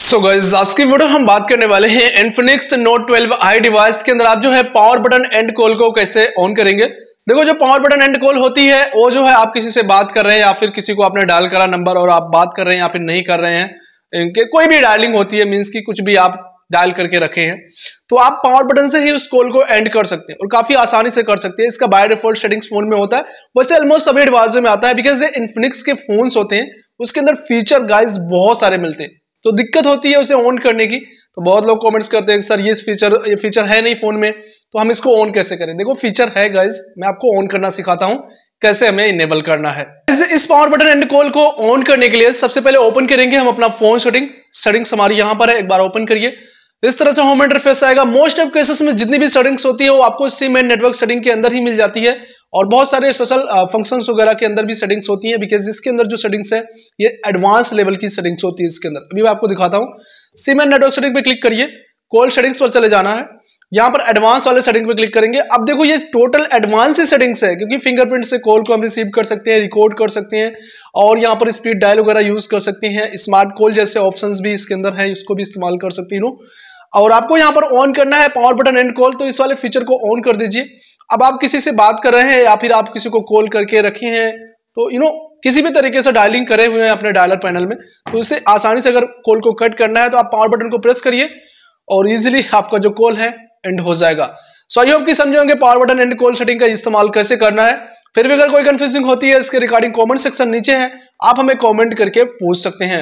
सो so guys आज की video हम बात करने वाले हैं Infinix Note twelve i device के अंदर आप जो है पावर बटन एंड कॉल को कैसे ऑन करेंगे देखो जो पावर बटन एंड कॉल होती है वो जो है आप किसी से बात कर रहे हैं या फिर किसी को आपने डायल करा नंबर और आप बात कर रहे हैं या फिर नहीं कर रहे हैं इनके कोई भी डायलिंग होती है मीन्स की कुछ भी आप डायल करके रखे हैं तो आप पावर बटन से ही उस कॉल को एंड कर सकते हैं और काफी आसानी से कर सकते हैं इसका बाय डिफॉल्ट सेटिंग्स फोन में होता है वैसे ऑलमोस्ट सभी डिवाइसों में आता है बिकॉज इन्फिनिक्स के फोन्स होते हैं उसके अंदर फीचर गाइज बहुत सारे मिलते हैं तो दिक्कत होती है उसे ऑन करने की तो बहुत लोग कमेंट्स करते हैं सर ये फीचर ये फीचर है नहीं फ़ोन में तो हम इसको ऑन कैसे करें देखो फीचर है गाइज मैं आपको ऑन करना सिखाता हूं कैसे हमें इनेबल करना है इस पावर बटन एंड कॉल को ऑन करने के लिए सबसे पहले ओपन करेंगे हम अपना फोन सेटिंग सेटिंग्स हमारी यहां पर है एक बार ओपन करिए इस तरह से होम इंटरफेस आएगा मोस्ट ऑफ केसेस में जितनी भी सेटिंग्स होती है वो आपको सिम एंड नेटवर्क सेटिंग के अंदर ही मिल जाती है और बहुत सारे स्पेशल फंक्शंस uh, वगैरह के अंदर भी सेटिंग्स होती हैं बिकॉज इसके अंदर जो सेटिंग्स है ये एडवांस लेवल की सेटिंग्स होती है इसके अंदर अभी मैं आपको दिखाता हूँ सिम एंड नेटवर्क सेटिंग पे क्लिक करिए कॉल सेटिंग्स पर चले जाना है यहाँ पर एडवांस वाले सेटिंग पे क्लिक करेंगे अब देखो ये टोटल एडवांस ही सेटिंग्स है क्योंकि फिंगरप्रिंट से कॉल को हम रिसीव कर सकते हैं रिकॉर्ड कर सकते हैं और यहाँ पर स्पीड डायल वगैरह यूज़ कर सकते हैं स्मार्ट कॉल जैसे ऑप्शंस भी इसके अंदर हैं इसको भी इस्तेमाल कर सकती हूँ और आपको यहाँ पर ऑन करना है पावर बटन एंड कॉल तो इस वाले फीचर को ऑन कर दीजिए अब आप किसी से बात कर रहे हैं या फिर आप किसी को कॉल करके रखे हैं तो यू नो किसी भी तरीके से डायलिंग करे हुए हैं अपने डायलर पैनल में तो इसे आसानी से अगर कॉल को कट करना है तो आप पावर बटन को प्रेस करिए और इजिली आपका जो कॉल है एंड हो जाएगा सो आई होप कि समझे होंगे power button end call setting का इस्तेमाल कैसे करना है फिर भी अगर कोई कंफ्यूजिंग होती है इसके रिगार्डिंग कमेंट सेक्शन नीचे है आप हमें कमेंट करके पूछ सकते हैं